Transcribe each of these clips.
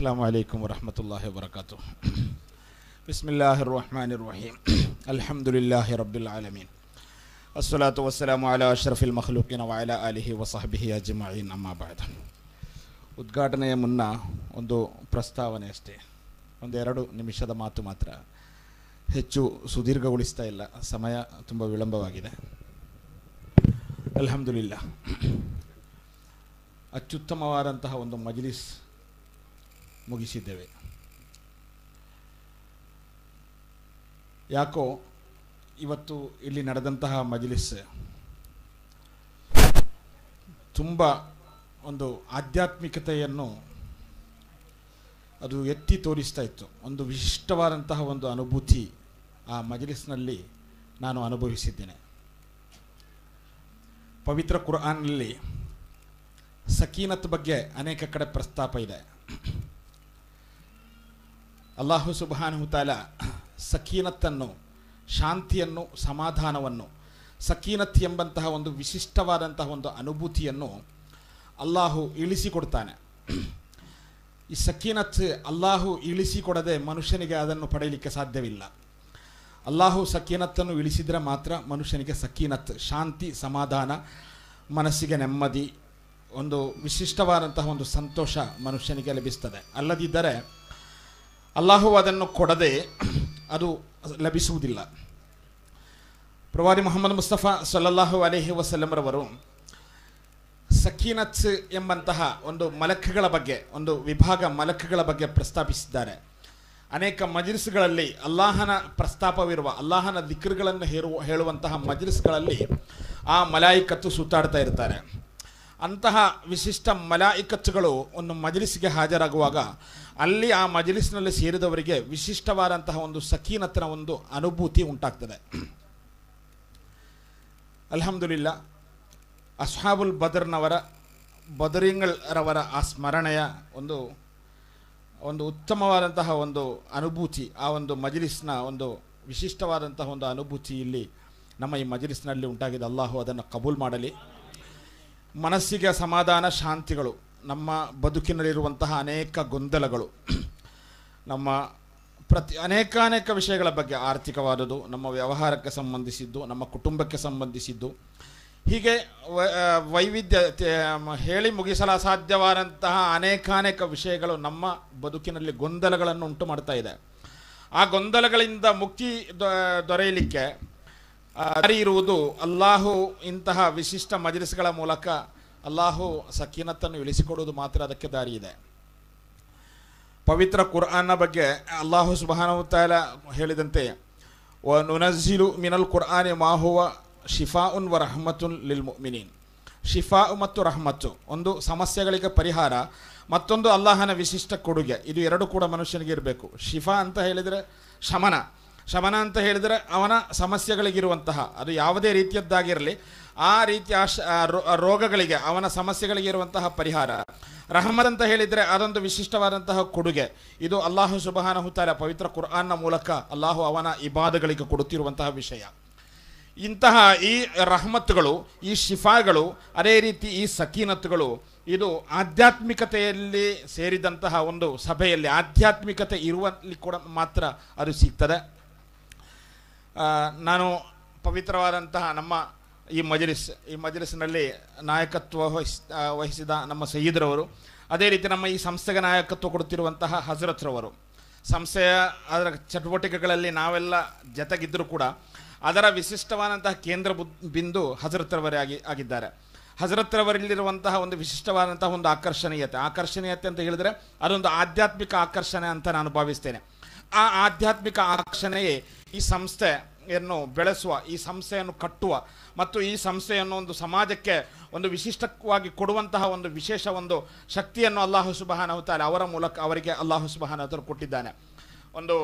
السلام عليكم ورحمة الله وبركاته بسم الله الرحمن الرحيم الحمد لله رب العالمين الصلاة والسلام على أشرف المخلوقين وعلى آله وصحبه أجمعين أما بعد ಉದ್ಘಾಟನೆಯ ಮುನ್ನ ಒಂದು ಪ್ರಸ್ತಾವನೆ ಅಷ್ಟೇ ಒಂದೆರಡು ನಿಮಿಷದ ಮಾತು ಮಾತ್ರ ಹೆಚ್ಚು ಸುದೀರ್ಘಗೊಳಿಸ್ತಾ ಇಲ್ಲ ಸಮಯ ತುಂಬ ವಿಳಂಬವಾಗಿದೆ ಅಲ್ಹಮ್ದುಲಿಲ್ಲ ಅತ್ಯುತ್ತಮವಾದಂತಹ ಒಂದು ಮಜ್ಲಿಸ್ ಮುಗಿಸಿದ್ದೇವೆ ಯಾಕೋ ಇವತ್ತು ಇಲ್ಲಿ ನಡೆದಂತಹ ಮಜಲಿಸ್ ತುಂಬ ಒಂದು ಆಧ್ಯಾತ್ಮಿಕತೆಯನ್ನು ಅದು ಎತ್ತಿ ತೋರಿಸ್ತಾ ಇತ್ತು ಒಂದು ವಿಶಿಷ್ಟವಾದಂತಹ ಒಂದು ಅನುಭೂತಿ ಆ ಮಜಲಿಸ್ನಲ್ಲಿ ನಾನು ಅನುಭವಿಸಿದ್ದೇನೆ ಪವಿತ್ರ ಕುರ್ಆನ್ನಲ್ಲಿ ಸಕೀನತ್ ಬಗ್ಗೆ ಅನೇಕ ಕಡೆ ಪ್ರಸ್ತಾಪ ಇದೆ ಅಲ್ಲಾಹು ಸುಬಾನುತಾಲ ಸಖೀನತ್ತನ್ನು ಶಾಂತಿಯನ್ನು ಸಮಾಧಾನವನ್ನು ಸಖೀನತ್ ಎಂಬಂತಹ ಒಂದು ವಿಶಿಷ್ಟವಾದಂತಹ ಒಂದು ಅನುಭೂತಿಯನ್ನು ಅಲ್ಲಾಹು ಇಳಿಸಿಕೊಡ್ತಾನೆ ಈ ಸಖೀನತ್ ಅಲ್ಲಾಹು ಇಳಿಸಿಕೊಡದೆ ಮನುಷ್ಯನಿಗೆ ಅದನ್ನು ಪಡೆಯಲಿಕ್ಕೆ ಸಾಧ್ಯವಿಲ್ಲ ಅಲ್ಲಾಹು ಸಕೀನತ್ತನ್ನು ಇಳಿಸಿದರೆ ಮಾತ್ರ ಮನುಷ್ಯನಿಗೆ ಸಖೀನತ್ ಶಾಂತಿ ಸಮಾಧಾನ ಮನಸ್ಸಿಗೆ ನೆಮ್ಮದಿ ಒಂದು ವಿಶಿಷ್ಟವಾದಂತಹ ಒಂದು ಸಂತೋಷ ಮನುಷ್ಯನಿಗೆ ಲಭಿಸ್ತದೆ ಅಲ್ಲದಿದ್ದರೆ ಅಲ್ಲಾಹು ಅದನ್ನು ಕೊಡದೆ ಅದು ಲಭಿಸುವುದಿಲ್ಲ ಪ್ರವಾದಿ ಮೊಹಮ್ಮದ್ ಮುಸ್ತಫಾ ಸಲ್ಲಲ್ಲಾಹು ಅಲಹಿ ವಸಲಮರವರು ಸಕೀನತ್ಸ್ ಎಂಬಂತಹ ಒಂದು ಮಲಕ್ಗಳ ಬಗ್ಗೆ ಒಂದು ವಿಭಾಗ ಮಲಕ್ಗಳ ಬಗ್ಗೆ ಪ್ರಸ್ತಾಪಿಸಿದ್ದಾರೆ ಅನೇಕ ಮಜ್ರಿಸ್ಗಳಲ್ಲಿ ಅಲ್ಲಾಹನ ಪ್ರಸ್ತಾಪವಿರುವ ಅಲ್ಲಾಹನ ದಿಕ್ರುಗಳನ್ನು ಹೇರುವ ಹೇಳುವಂತಹ ಮಜ್ರಿಸ್ಗಳಲ್ಲಿ ಆ ಮಲಾಯಿಕತ್ತು ಸುತ್ತಾಡ್ತಾ ಇರ್ತಾರೆ ಅಂತಹ ವಿಶಿಷ್ಟ ಮಲಾಯಿಕತ್ತುಗಳು ಒಂದು ಮಜ್ರಿಸ್ಗೆ ಹಾಜರಾಗುವಾಗ ಅಲ್ಲಿ ಆ ಮಜಲಿಸ್ನಲ್ಲಿ ಸೇರಿದವರಿಗೆ ವಿಶಿಷ್ಟವಾದಂತಹ ಒಂದು ಸಖೀನತ್ತನ ಒಂದು ಅನುಭೂತಿ ಉಂಟಾಗ್ತದೆ ಅಲ್ಹಮ್ದುಲಿಲ್ಲ ಅಸ್ಹಾಬುಲ್ ಬದರ್ನವರ ಬದರಿಂಗಳರವರ ಆ ಸ್ಮರಣೆಯ ಒಂದು ಒಂದು ಉತ್ತಮವಾದಂತಹ ಒಂದು ಅನುಭೂತಿ ಆ ಒಂದು ಮಜಲಿಸ್ನ ಒಂದು ವಿಶಿಷ್ಟವಾದಂತಹ ಒಂದು ಅನುಭೂತಿ ಇಲ್ಲಿ ನಮ್ಮ ಈ ಮಜಲಿಸ್ನಲ್ಲಿ ಉಂಟಾಗಿದೆ ಅಲ್ಲಾಹು ಅದನ್ನು ಕಬೂಲ್ ಮಾಡಲಿ ಮನಸ್ಸಿಗೆ ಸಮಾಧಾನ ಶಾಂತಿಗಳು ನಮ್ಮ ಬದುಕಿನಲ್ಲಿರುವಂತಹ ಅನೇಕ ಗೊಂದಲಗಳು ನಮ್ಮ ಪ್ರತಿ ಅನೇಕ ಅನೇಕ ವಿಷಯಗಳ ಬಗ್ಗೆ ಆರ್ಥಿಕವಾದದ್ದು ನಮ್ಮ ವ್ಯವಹಾರಕ್ಕೆ ಸಂಬಂಧಿಸಿದ್ದು ನಮ್ಮ ಕುಟುಂಬಕ್ಕೆ ಸಂಬಂಧಿಸಿದ್ದು ಹೀಗೆ ವೈವಿಧ್ಯ ಹೇಳಿ ಮುಗಿಸಲು ಅಸಾಧ್ಯವಾದಂತಹ ಅನೇಕಾನೇಕ ವಿಷಯಗಳು ನಮ್ಮ ಬದುಕಿನಲ್ಲಿ ಗೊಂದಲಗಳನ್ನು ಉಂಟು ಮಾಡ್ತಾ ಇದೆ ಆ ಗೊಂದಲಗಳಿಂದ ಮುಕ್ತಿ ದೊರೆಯಲಿಕ್ಕೆ ಅರಿ ಇರುವುದು ಅಲ್ಲಾಹು ಇಂತಹ ವಿಶಿಷ್ಟ ಮಜಲಿಸ್ಗಳ ಮೂಲಕ ಅಲ್ಲಾಹು ಸಕೀನತ್ತನ್ನು ಇಳಿಸಿಕೊಡುವುದು ಮಾತ್ರ ಅದಕ್ಕೆ ದಾರಿ ಇದೆ ಪವಿತ್ರ ಕುರ್ಆನ್ನ ಬಗ್ಗೆ ಅಲ್ಲಾಹು ತಾಯ ಹೇಳಿದಂತೆ ವ ನುನಝಿಲು ಮಿನಲ್ ಕುರ್ಆನೆ ಮಾಹುವ ಶಿಫಾ ಉನ್ ವ ರಹಮತುನ್ ಲಿಲ್ ಮಿನೀನ್ ಶಿಫಾ ಮತ್ತು ರಹಮತ್ತು ಒಂದು ಸಮಸ್ಯೆಗಳಿಗೆ ಪರಿಹಾರ ಮತ್ತೊಂದು ಅಲ್ಲಾಹನ ವಿಶಿಷ್ಟ ಕೊಡುಗೆ ಇದು ಎರಡು ಕೂಡ ಮನುಷ್ಯನಿಗೆ ಇರಬೇಕು ಶಿಫಾ ಅಂತ ಹೇಳಿದರೆ ಶಮನ ಶಮನ ಅಂತ ಹೇಳಿದರೆ ಅವನ ಸಮಸ್ಯೆಗಳಿಗಿರುವಂತಹ ಅದು ಯಾವುದೇ ರೀತಿಯದ್ದಾಗಿರಲಿ ಆ ರೀತಿಯ ರೋಗಗಳಿಗೆ ಅವನ ಸಮಸ್ಯೆಗಳಿಗೆ ಇರುವಂತಹ ಪರಿಹಾರ ರಹಮತ್ ಅಂತ ಹೇಳಿದರೆ ಅದೊಂದು ವಿಶಿಷ್ಟವಾದಂತಹ ಕೊಡುಗೆ ಇದು ಅಲ್ಲಾಹು ಸುಬಹಾನಹುತಾರ ಪವಿತ್ರ ಕುರ್ಆನ್ನ ಮೂಲಕ ಅಲ್ಲಾಹು ಅವನ ಇಬಾದಗಳಿಗೆ ಕೊಡುತ್ತಿರುವಂತಹ ವಿಷಯ ಇಂತಹ ಈ ರಹಮತ್ಗಳು ಈ ಶಿಫಾಗಳು ಅದೇ ರೀತಿ ಈ ಸಕೀನತ್ಗಳು ಇದು ಆಧ್ಯಾತ್ಮಿಕತೆಯಲ್ಲಿ ಸೇರಿದಂತಹ ಒಂದು ಸಭೆಯಲ್ಲಿ ಆಧ್ಯಾತ್ಮಿಕತೆ ಇರುವಲ್ಲಿ ಕೂಡ ಮಾತ್ರ ಅದು ಸಿಗ್ತದೆ ನಾನು ಪವಿತ್ರವಾದಂತಹ ನಮ್ಮ ಈ ಮಜಲಿಸ್ ಈ ಮಜಲಿಸ್ನಲ್ಲಿ ನಾಯಕತ್ವ ವಹಿಸ್ ವಹಿಸಿದ ನಮ್ಮ ಸಯೀದ್ರವರು ಅದೇ ರೀತಿ ನಮ್ಮ ಈ ಸಂಸ್ಥೆಗೆ ನಾಯಕತ್ವ ಕೊಡುತ್ತಿರುವಂತಹ ಹಜರತ್ರವರು ಸಂಸ್ಥೆಯ ಅದರ ಚಟುವಟಿಕೆಗಳಲ್ಲಿ ನಾವೆಲ್ಲ ಜತೆಗಿದ್ದರೂ ಕೂಡ ಅದರ ವಿಶಿಷ್ಟವಾದಂತಹ ಕೇಂದ್ರ ಬಿಂದು ಹಜರತ್ರವರೇ ಆಗಿ ಆಗಿದ್ದಾರೆ ಹಜರತ್ರವರಲ್ಲಿರುವಂತಹ ಒಂದು ವಿಶಿಷ್ಟವಾದಂತಹ ಒಂದು ಆಕರ್ಷಣೀಯತೆ ಆಕರ್ಷಣೀಯತೆ ಅಂತ ಹೇಳಿದರೆ ಅದೊಂದು ಆಧ್ಯಾತ್ಮಿಕ ಆಕರ್ಷಣೆ ಅಂತ ನಾನು ಭಾವಿಸ್ತೇನೆ ಆ ಆಧ್ಯಾತ್ಮಿಕ ಆಕರ್ಷಣೆಯೇ ಈ ಸಂಸ್ಥೆ ಯನ್ನು ಬೆಳೆಸುವ ಈ ಸಂಸ್ಥೆಯನ್ನು ಕಟ್ಟುವ ಮತ್ತು ಈ ಸಂಸ್ಥೆಯನ್ನು ಒಂದು ಸಮಾಜಕ್ಕೆ ಒಂದು ವಿಶಿಷ್ಟವಾಗಿ ಕೊಡುವಂತಹ ಒಂದು ವಿಶೇಷ ಒಂದು ಶಕ್ತಿಯನ್ನು ಅಲ್ಲಾಹು ಅವತಾರೆ ಅವರ ಮೂಲಕ ಅವರಿಗೆ ಅಲ್ಲಾಹು ಅವರು ಕೊಟ್ಟಿದ್ದಾನೆ ಒಂದು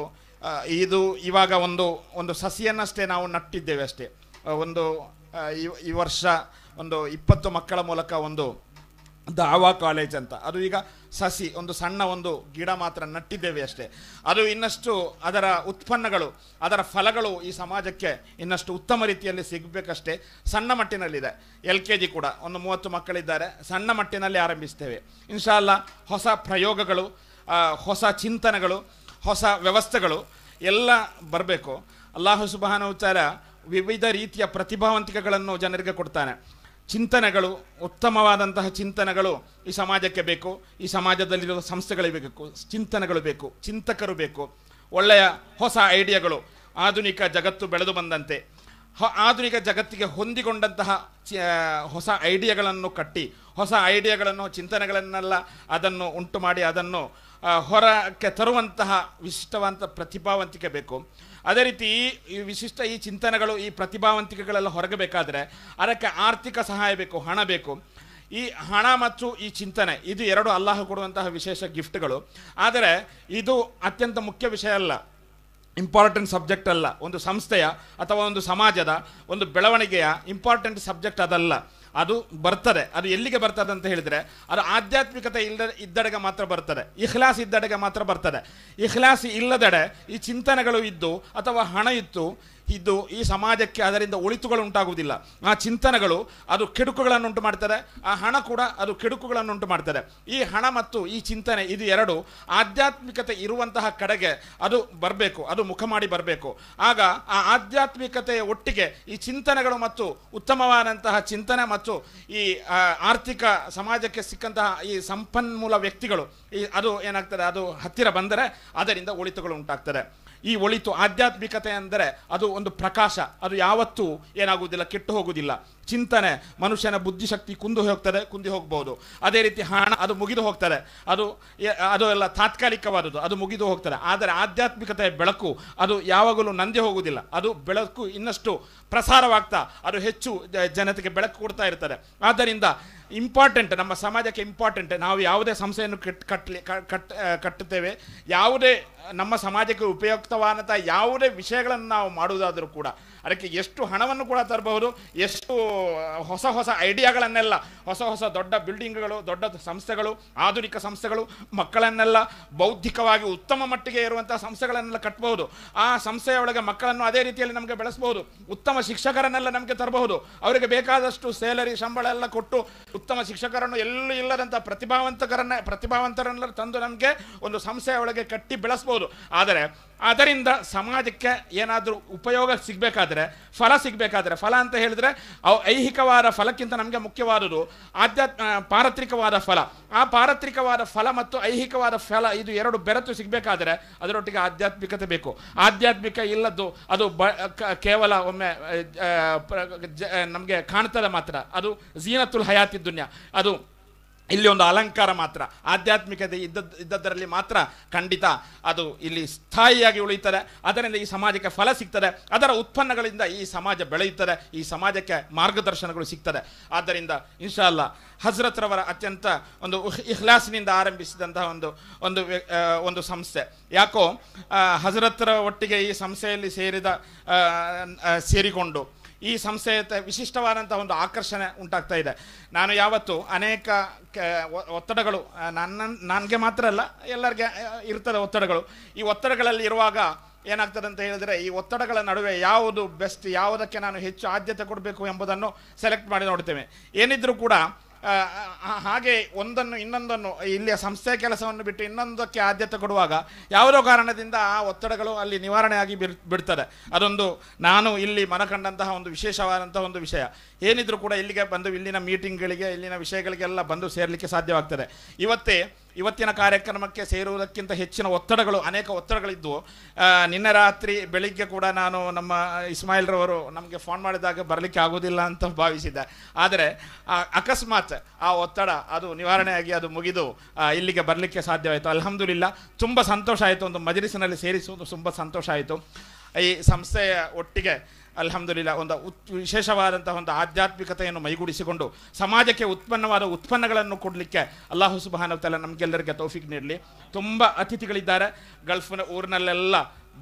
ಇದು ಇವಾಗ ಒಂದು ಒಂದು ಸಸಿಯನ್ನಷ್ಟೇ ನಾವು ನಟ್ಟಿದ್ದೇವೆ ಅಷ್ಟೇ ಒಂದು ಈ ವರ್ಷ ಒಂದು ಇಪ್ಪತ್ತು ಮಕ್ಕಳ ಮೂಲಕ ಒಂದು ದಾವಾ ಕಾಲೇಜ್ ಅಂತ ಅದು ಈಗ ಸಸಿ ಒಂದು ಸಣ್ಣ ಒಂದು ಗಿಡ ಮಾತ್ರ ನಟ್ಟಿದ್ದೇವೆ ಅಷ್ಟೇ ಅದು ಇನ್ನಷ್ಟು ಅದರ ಉತ್ಪನ್ನಗಳು ಅದರ ಫಲಗಳು ಈ ಸಮಾಜಕ್ಕೆ ಇನ್ನಷ್ಟು ಉತ್ತಮ ರೀತಿಯಲ್ಲಿ ಸಿಗಬೇಕಷ್ಟೇ ಸಣ್ಣ ಮಟ್ಟಿನಲ್ಲಿದೆ ಎಲ್ ಕೆ ಜಿ ಕೂಡ ಒಂದು ಮೂವತ್ತು ಮಕ್ಕಳಿದ್ದಾರೆ ಸಣ್ಣ ಮಟ್ಟಿನಲ್ಲಿ ಆರಂಭಿಸ್ತೇವೆ ಇನ್ಶಾಲ್ಲ ಹೊಸ ಪ್ರಯೋಗಗಳು ಹೊಸ ಚಿಂತನೆಗಳು ಹೊಸ ವ್ಯವಸ್ಥೆಗಳು ಎಲ್ಲ ಬರಬೇಕು ಅಲ್ಲಾಹು ಸುಬಹಾನ ವಿವಿಧ ರೀತಿಯ ಪ್ರತಿಭಾವಂತಿಕೆಗಳನ್ನು ಜನರಿಗೆ ಕೊಡ್ತಾನೆ ಚಿಂತನೆಗಳು ಉತ್ತಮವಾದಂತಹ ಚಿಂತನೆಗಳು ಈ ಸಮಾಜಕ್ಕೆ ಬೇಕು ಈ ಸಮಾಜದಲ್ಲಿರುವ ಸಂಸ್ಥೆಗಳಿಗೆ ಬೇಕು ಚಿಂತನೆಗಳು ಬೇಕು ಚಿಂತಕರು ಬೇಕು ಒಳ್ಳೆಯ ಹೊಸ ಐಡಿಯಾಗಳು ಆಧುನಿಕ ಜಗತ್ತು ಬೆಳೆದು ಬಂದಂತೆ ಆಧುನಿಕ ಜಗತ್ತಿಗೆ ಹೊಂದಿಕೊಂಡಂತಹ ಹೊಸ ಐಡಿಯಾಗಳನ್ನು ಕಟ್ಟಿ ಹೊಸ ಐಡಿಯಾಗಳನ್ನು ಚಿಂತನೆಗಳನ್ನೆಲ್ಲ ಅದನ್ನು ಉಂಟು ಮಾಡಿ ಅದನ್ನು ಹೊರಕ್ಕೆ ತರುವಂತಹ ವಿಶಿಷ್ಟವಾದಂಥ ಪ್ರತಿಭಾವಂತಿಕೆ ಬೇಕು ಅದೇ ರೀತಿ ಈ ವಿಶಿಷ್ಟ ಈ ಚಿಂತನೆಗಳು ಈ ಪ್ರತಿಭಾವಂತಿಕೆಗಳೆಲ್ಲ ಹೊರಗಬೇಕಾದರೆ ಅದಕ್ಕೆ ಆರ್ಥಿಕ ಸಹಾಯ ಬೇಕು ಹಣ ಬೇಕು ಈ ಹಣ ಮತ್ತು ಈ ಚಿಂತನೆ ಇದು ಎರಡು ಅಲ್ಲಾಹ ಕೊಡುವಂತಹ ವಿಶೇಷ ಗಿಫ್ಟ್ಗಳು ಆದರೆ ಇದು ಅತ್ಯಂತ ಮುಖ್ಯ ವಿಷಯ ಅಲ್ಲ ಇಂಪಾರ್ಟೆಂಟ್ ಸಬ್ಜೆಕ್ಟ್ ಅಲ್ಲ ಒಂದು ಸಂಸ್ಥೆಯ ಅಥವಾ ಒಂದು ಸಮಾಜದ ಒಂದು ಬೆಳವಣಿಗೆಯ ಇಂಪಾರ್ಟೆಂಟ್ ಸಬ್ಜೆಕ್ಟ್ ಅದಲ್ಲ ಅದು ಬರ್ತದೆ ಅದು ಎಲ್ಲಿಗೆ ಬರ್ತದೆ ಅಂತ ಹೇಳಿದರೆ ಅದು ಆಧ್ಯಾತ್ಮಿಕತೆ ಇಲ್ಲದ ಇದ್ದಡೆಗೆ ಮಾತ್ರ ಬರ್ತದೆ ಇಖ್ಲಾಸ್ ಇದ್ದಡೆಗೆ ಮಾತ್ರ ಬರ್ತದೆ ಇಖ್ಲಾಸ್ ಇಲ್ಲದಡೆ ಈ ಚಿಂತನೆಗಳು ಇದ್ದು ಅಥವಾ ಹಣ ಇತ್ತು ಇದು ಈ ಸಮಾಜಕ್ಕೆ ಅದರಿಂದ ಒಳಿತುಗಳು ಉಂಟಾಗುವುದಿಲ್ಲ ಆ ಚಿಂತನೆಗಳು ಅದು ಉಂಟು ಮಾಡ್ತಾರೆ ಆ ಹಣ ಕೂಡ ಅದು ಕೆಡುಕುಗಳನ್ನುಂಟು ಮಾಡ್ತಾರೆ ಈ ಹಣ ಮತ್ತು ಈ ಚಿಂತನೆ ಇದು ಎರಡು ಆಧ್ಯಾತ್ಮಿಕತೆ ಇರುವಂತಹ ಕಡೆಗೆ ಅದು ಬರಬೇಕು ಅದು ಮುಖ ಮಾಡಿ ಬರಬೇಕು ಆಗ ಆ ಆಧ್ಯಾತ್ಮಿಕತೆಯ ಒಟ್ಟಿಗೆ ಈ ಚಿಂತನೆಗಳು ಮತ್ತು ಉತ್ತಮವಾದಂತಹ ಚಿಂತನೆ ಮತ್ತು ಈ ಆರ್ಥಿಕ ಸಮಾಜಕ್ಕೆ ಸಿಕ್ಕಂತಹ ಈ ಸಂಪನ್ಮೂಲ ವ್ಯಕ್ತಿಗಳು ಈ ಅದು ಏನಾಗ್ತದೆ ಅದು ಹತ್ತಿರ ಬಂದರೆ ಅದರಿಂದ ಒಳಿತುಗಳು ಉಂಟಾಗ್ತದೆ ಈ ಒಳಿತು ಆಧ್ಯಾತ್ಮಿಕತೆ ಅಂದರೆ ಅದು ಒಂದು ಪ್ರಕಾಶ ಅದು ಯಾವತ್ತೂ ಏನಾಗುವುದಿಲ್ಲ ಕೆಟ್ಟು ಹೋಗುವುದಿಲ್ಲ ಚಿಂತನೆ ಮನುಷ್ಯನ ಬುದ್ಧಿಶಕ್ತಿ ಕುಂದು ಹೋಗ್ತದೆ ಕುಂದಿ ಹೋಗ್ಬೋದು ಅದೇ ರೀತಿ ಹಣ ಅದು ಮುಗಿದು ಹೋಗ್ತದೆ ಅದು ಅದು ಎಲ್ಲ ತಾತ್ಕಾಲಿಕವಾದದ್ದು ಅದು ಮುಗಿದು ಹೋಗ್ತದೆ ಆದರೆ ಆಧ್ಯಾತ್ಮಿಕತೆಯ ಬೆಳಕು ಅದು ಯಾವಾಗಲೂ ನಂದಿ ಹೋಗುವುದಿಲ್ಲ ಅದು ಬೆಳಕು ಇನ್ನಷ್ಟು ಪ್ರಸಾರವಾಗ್ತಾ ಅದು ಹೆಚ್ಚು ಜನತೆಗೆ ಬೆಳಕು ಕೊಡ್ತಾ ಇರ್ತದೆ ಆದ್ದರಿಂದ ಇಂಪಾರ್ಟೆಂಟ್ ನಮ್ಮ ಸಮಾಜಕ್ಕೆ ಇಂಪಾರ್ಟೆಂಟ್ ನಾವು ಯಾವುದೇ ಸಂಸ್ಥೆಯನ್ನು ಕಟ್ ಕಟ್ಟಲಿ ಕಟ್ ಕಟ್ಟುತ್ತೇವೆ ಯಾವುದೇ ನಮ್ಮ ಸಮಾಜಕ್ಕೆ ಉಪಯುಕ್ತವಾದಂಥ ಯಾವುದೇ ವಿಷಯಗಳನ್ನು ನಾವು ಮಾಡುವುದಾದರೂ ಕೂಡ ಅದಕ್ಕೆ ಎಷ್ಟು ಹಣವನ್ನು ಕೂಡ ತರಬಹುದು ಎಷ್ಟು ಹೊಸ ಹೊಸ ಐಡಿಯಾಗಳನ್ನೆಲ್ಲ ಹೊಸ ಹೊಸ ದೊಡ್ಡ ಬಿಲ್ಡಿಂಗ್ಗಳು ದೊಡ್ಡ ಸಂಸ್ಥೆಗಳು ಆಧುನಿಕ ಸಂಸ್ಥೆಗಳು ಮಕ್ಕಳನ್ನೆಲ್ಲ ಬೌದ್ಧಿಕವಾಗಿ ಉತ್ತಮ ಮಟ್ಟಿಗೆ ಇರುವಂಥ ಸಂಸ್ಥೆಗಳನ್ನೆಲ್ಲ ಕಟ್ಟಬಹುದು ಆ ಸಂಸ್ಥೆಯೊಳಗೆ ಮಕ್ಕಳನ್ನು ಅದೇ ರೀತಿಯಲ್ಲಿ ನಮಗೆ ಬೆಳೆಸಬಹುದು ಉತ್ತಮ ಶಿಕ್ಷಕರನ್ನೆಲ್ಲ ನಮಗೆ ತರಬಹುದು ಅವರಿಗೆ ಬೇಕಾದಷ್ಟು ಸ್ಯಾಲರಿ ಸಂಬಳ ಎಲ್ಲ ಕೊಟ್ಟು ಉತ್ತಮ ಶಿಕ್ಷಕರನ್ನು ಎಲ್ಲೂ ಇಲ್ಲದಂಥ ಪ್ರತಿಭಾವಂತಕರನ್ನ ಪ್ರತಿಭಾವಂತರನ್ನೆಲ್ಲ ತಂದು ನಮಗೆ ಒಂದು ಸಂಸ್ಥೆಯ ಒಳಗೆ ಕಟ್ಟಿ ಬೆಳೆಸ್ಬೋದು ಆದರೆ ಅದರಿಂದ ಸಮಾಜಕ್ಕೆ ಏನಾದರೂ ಉಪಯೋಗ ಸಿಗಬೇಕಾದ್ರೆ ಫಲ ಸಿಗಬೇಕಾದ್ರೆ ಫಲ ಅಂತ ಹೇಳಿದ್ರೆ ಅವು ಐಹಿಕವಾದ ಫಲಕ್ಕಿಂತ ನಮಗೆ ಮುಖ್ಯವಾದುದು ಆಧ್ಯಾತ್ಮ ಪಾರತ್ರಿಕವಾದ ಫಲ ಆ ಪಾರತ್ರಿಕವಾದ ಫಲ ಮತ್ತು ಐಹಿಕವಾದ ಫಲ ಇದು ಎರಡು ಬೆರೆತು ಸಿಗಬೇಕಾದ್ರೆ ಅದರೊಟ್ಟಿಗೆ ಆಧ್ಯಾತ್ಮಿಕತೆ ಬೇಕು ಆಧ್ಯಾತ್ಮಿಕ ಇಲ್ಲದ್ದು ಅದು ಬ ಕೇವಲ ಒಮ್ಮೆ ನಮಗೆ ಕಾಣ್ತದೆ ಮಾತ್ರ ಅದು ಜೀನತುಲ್ ಹಯಾತಿ ದುನ್ಯಾ ಅದು ಇಲ್ಲಿ ಒಂದು ಅಲಂಕಾರ ಮಾತ್ರ ಆಧ್ಯಾತ್ಮಿಕತೆ ಇದ್ದದ್ದು ಇದ್ದದ್ದರಲ್ಲಿ ಮಾತ್ರ ಖಂಡಿತ ಅದು ಇಲ್ಲಿ ಸ್ಥಾಯಿಯಾಗಿ ಉಳಿಯುತ್ತದೆ ಅದರಿಂದ ಈ ಸಮಾಜಕ್ಕೆ ಫಲ ಸಿಗ್ತದೆ ಅದರ ಉತ್ಪನ್ನಗಳಿಂದ ಈ ಸಮಾಜ ಬೆಳೆಯುತ್ತದೆ ಈ ಸಮಾಜಕ್ಕೆ ಮಾರ್ಗದರ್ಶನಗಳು ಸಿಗ್ತದೆ ಆದ್ದರಿಂದ ಇನ್ಶಾ ಅಲ್ಲ ರವರ ಅತ್ಯಂತ ಒಂದು ಇಹ್ಲಾಸಿನಿಂದ ಆರಂಭಿಸಿದಂತಹ ಒಂದು ಒಂದು ಒಂದು ಸಂಸ್ಥೆ ಯಾಕೋ ಹಜರತ್ರ ಒಟ್ಟಿಗೆ ಈ ಸಂಸ್ಥೆಯಲ್ಲಿ ಸೇರಿದ ಸೇರಿಕೊಂಡು ಈ ಸಂಸ್ಥೆಯ ವಿಶಿಷ್ಟವಾದಂಥ ಒಂದು ಆಕರ್ಷಣೆ ಉಂಟಾಗ್ತಾ ಇದೆ ನಾನು ಯಾವತ್ತು ಅನೇಕ ಒತ್ತಡಗಳು ನನ್ನ ನನಗೆ ಮಾತ್ರ ಅಲ್ಲ ಎಲ್ಲರಿಗೆ ಇರ್ತದೆ ಒತ್ತಡಗಳು ಈ ಒತ್ತಡಗಳಲ್ಲಿ ಇರುವಾಗ ಏನಾಗ್ತದೆ ಅಂತ ಹೇಳಿದರೆ ಈ ಒತ್ತಡಗಳ ನಡುವೆ ಯಾವುದು ಬೆಸ್ಟ್ ಯಾವುದಕ್ಕೆ ನಾನು ಹೆಚ್ಚು ಆದ್ಯತೆ ಕೊಡಬೇಕು ಎಂಬುದನ್ನು ಸೆಲೆಕ್ಟ್ ಮಾಡಿ ನೋಡ್ತೇವೆ ಏನಿದ್ರೂ ಕೂಡ ಹಾಗೆ ಒಂದನ್ನು ಇನ್ನೊಂದನ್ನು ಇಲ್ಲಿಯ ಸಂಸ್ಥೆಯ ಕೆಲಸವನ್ನು ಬಿಟ್ಟು ಇನ್ನೊಂದಕ್ಕೆ ಆದ್ಯತೆ ಕೊಡುವಾಗ ಯಾವುದೋ ಕಾರಣದಿಂದ ಆ ಒತ್ತಡಗಳು ಅಲ್ಲಿ ನಿವಾರಣೆಯಾಗಿ ಬಿಡ್ತದೆ ಅದೊಂದು ನಾನು ಇಲ್ಲಿ ಮನಕಂಡಂತಹ ಒಂದು ವಿಶೇಷವಾದಂತಹ ಒಂದು ವಿಷಯ ಏನಿದ್ರು ಕೂಡ ಇಲ್ಲಿಗೆ ಬಂದು ಇಲ್ಲಿನ ಮೀಟಿಂಗ್ಗಳಿಗೆ ಇಲ್ಲಿನ ವಿಷಯಗಳಿಗೆಲ್ಲ ಬಂದು ಸೇರಲಿಕ್ಕೆ ಸಾಧ್ಯವಾಗ್ತದೆ ಇವತ್ತೇ ಇವತ್ತಿನ ಕಾರ್ಯಕ್ರಮಕ್ಕೆ ಸೇರುವುದಕ್ಕಿಂತ ಹೆಚ್ಚಿನ ಒತ್ತಡಗಳು ಅನೇಕ ಒತ್ತಡಗಳಿದ್ದವು ನಿನ್ನೆ ರಾತ್ರಿ ಬೆಳಿಗ್ಗೆ ಕೂಡ ನಾನು ನಮ್ಮ ಇಸ್ಮಾಯಿಲ್ರವರು ನಮಗೆ ಫೋನ್ ಮಾಡಿದಾಗ ಬರಲಿಕ್ಕೆ ಆಗೋದಿಲ್ಲ ಅಂತ ಭಾವಿಸಿದ್ದೆ ಆದರೆ ಅಕಸ್ಮಾತ್ ಆ ಒತ್ತಡ ಅದು ನಿವಾರಣೆಯಾಗಿ ಅದು ಮುಗಿದು ಇಲ್ಲಿಗೆ ಬರಲಿಕ್ಕೆ ಸಾಧ್ಯವಾಯಿತು ಅಲ್ಹಮ್ದುಲಿಲ್ಲ ತುಂಬ ಸಂತೋಷ ಆಯಿತು ಒಂದು ಮಜಲಿಸಿನಲ್ಲಿ ಸೇರಿಸುವುದು ತುಂಬ ಸಂತೋಷ ಆಯಿತು ಈ ಸಂಸ್ಥೆಯ ಒಟ್ಟಿಗೆ ಅಲ್ಹಮ್ದುಲಿಲ್ಲ ಒಂದು ಉತ್ ವಿಶೇಷವಾದಂತಹ ಒಂದು ಆಧ್ಯಾತ್ಮಿಕತೆಯನ್ನು ಮೈಗೂಡಿಸಿಕೊಂಡು ಸಮಾಜಕ್ಕೆ ಉತ್ಪನ್ನವಾದ ಉತ್ಪನ್ನಗಳನ್ನು ಕೊಡಲಿಕ್ಕೆ ಅಲ್ಲಾಹು ಸುಬಹಾನವತೆಲ್ಲ ನಮಗೆಲ್ಲರಿಗೆ ತೌಫಿಕ್ ನೀಡಲಿ ತುಂಬ ಅತಿಥಿಗಳಿದ್ದಾರೆ ಗಲ್ಫ್ನ ಊರಿನಲ್ಲೆಲ್ಲ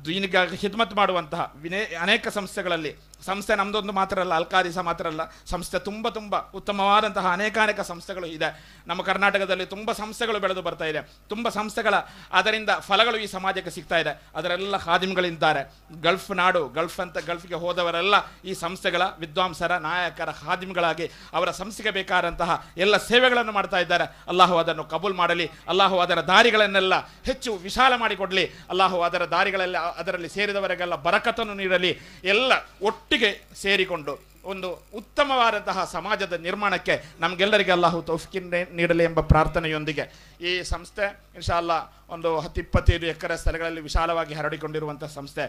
ದೀನಿಗ ಹಿದ್ಮತ್ ಮಾಡುವಂತಹ ವಿನೇ ಅನೇಕ ಸಂಸ್ಥೆಗಳಲ್ಲಿ ಸಂಸ್ಥೆ ನಮ್ಮದೊಂದು ಮಾತ್ರ ಅಲ್ಲ ಅಲ್ಕಾದಿಸ ಮಾತ್ರ ಅಲ್ಲ ಸಂಸ್ಥೆ ತುಂಬ ತುಂಬ ಉತ್ತಮವಾದಂತಹ ಅನೇಕ ಅನೇಕ ಸಂಸ್ಥೆಗಳು ಇದೆ ನಮ್ಮ ಕರ್ನಾಟಕದಲ್ಲಿ ತುಂಬ ಸಂಸ್ಥೆಗಳು ಬೆಳೆದು ಬರ್ತಾ ಇದೆ ತುಂಬ ಸಂಸ್ಥೆಗಳ ಅದರಿಂದ ಫಲಗಳು ಈ ಸಮಾಜಕ್ಕೆ ಸಿಗ್ತಾ ಇದೆ ಅದರೆಲ್ಲ ಹಾದಿಮ್ಗಳಿದ್ದಾರೆ ಗಲ್ಫ್ ನಾಡು ಗಲ್ಫ್ ಅಂತ ಗಲ್ಫ್ಗೆ ಹೋದವರೆಲ್ಲ ಈ ಸಂಸ್ಥೆಗಳ ವಿದ್ವಾಂಸರ ನಾಯಕರ ಹಾದಿಮ್ಗಳಾಗಿ ಅವರ ಸಂಸ್ಥೆಗೆ ಬೇಕಾದಂತಹ ಎಲ್ಲ ಸೇವೆಗಳನ್ನು ಮಾಡ್ತಾ ಇದ್ದಾರೆ ಅಲ್ಲಾಹು ಅದನ್ನು ಕಬೂಲ್ ಮಾಡಲಿ ಅಲ್ಲಾಹು ಅದರ ದಾರಿಗಳನ್ನೆಲ್ಲ ಹೆಚ್ಚು ವಿಶಾಲ ಮಾಡಿಕೊಡಲಿ ಅಲ್ಲಾಹು ಅದರ ದಾರಿಗಳಲ್ಲಿ ಅದರಲ್ಲಿ ಸೇರಿದವರೆಗೆಲ್ಲ ಬರಕತನ್ನು ನೀಡಲಿ ಎಲ್ಲ ಒಟ್ಟಿಗೆ ಸೇರಿಕೊಂಡು ಒಂದು ಉತ್ತಮವಾದಂತಹ ಸಮಾಜದ ನಿರ್ಮಾಣಕ್ಕೆ ನಮಗೆಲ್ಲರಿಗೆ ಅಲ್ಲಾಹು ತೌಫಿಕಿನ ನೀಡಲಿ ಎಂಬ ಪ್ರಾರ್ಥನೆಯೊಂದಿಗೆ ಈ ಸಂಸ್ಥೆ ಇನ್ಶಾಲ್ಲ ಒಂದು ಹತ್ತಿಪ್ಪತ್ತೈದು ಎಕರೆ ಸ್ಥಳಗಳಲ್ಲಿ ವಿಶಾಲವಾಗಿ ಹರಡಿಕೊಂಡಿರುವಂಥ ಸಂಸ್ಥೆ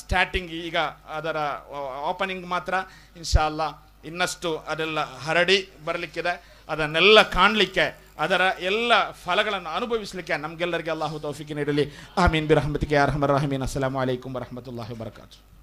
ಸ್ಟಾರ್ಟಿಂಗ್ ಈಗ ಅದರ ಓಪನಿಂಗ್ ಮಾತ್ರ ಇನ್ಶಾಲ್ಲ ಇನ್ನಷ್ಟು ಅದೆಲ್ಲ ಹರಡಿ ಬರಲಿಕ್ಕಿದೆ ಅದನ್ನೆಲ್ಲ ಕಾಣಲಿಕ್ಕೆ ಅದರ ಎಲ್ಲ ಫಲಗಳನ್ನು ಅನುಭವಿಸಲಿಕ್ಕೆ ನಮಗೆಲ್ಲರಿಗೆ ಅಲ್ಲಾಹು ತೌಫಿಕಿ ನೀಡಲಿ ಆಮೀನ್ ಬಿರಹಮತಿಗೆ ಅರ್ಹಮರ್ ರಹಮೀನ್ ಅಸ್ಸಲಾಮ್ ವಲೈಕುಮ್ ವರಹಮತುಲ್ಲಾಹಿ